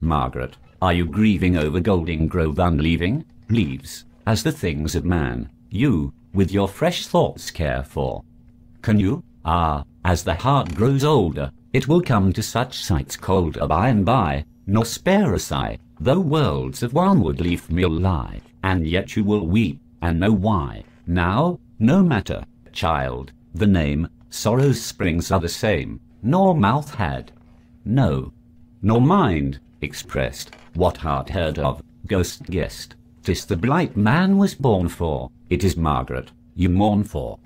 Margaret, are you grieving over Golding Grove unleaving? Leaves, as the things of man, you, with your fresh thoughts care for. Can you? Ah, as the heart grows older, it will come to such sights colder by and by, nor spare a sigh, though worlds of wormwood leaf me lie, and yet you will weep, and know why. Now, no matter, child, the name, sorrow's springs are the same, nor mouth had, no, nor mind, expressed what heart heard of, ghost guest, tis the blight man was born for, it is Margaret, you mourn for.